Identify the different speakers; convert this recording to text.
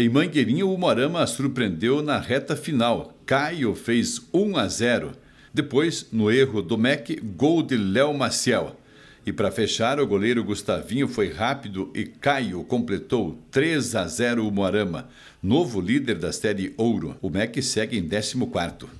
Speaker 1: Em Mangueirinha, o Moarama surpreendeu na reta final. Caio fez 1 a 0. Depois, no erro do MEC, gol de Léo Maciel. E para fechar, o goleiro Gustavinho foi rápido e Caio completou 3 a 0 o Moarama, novo líder da Série Ouro. O MEC segue em 14.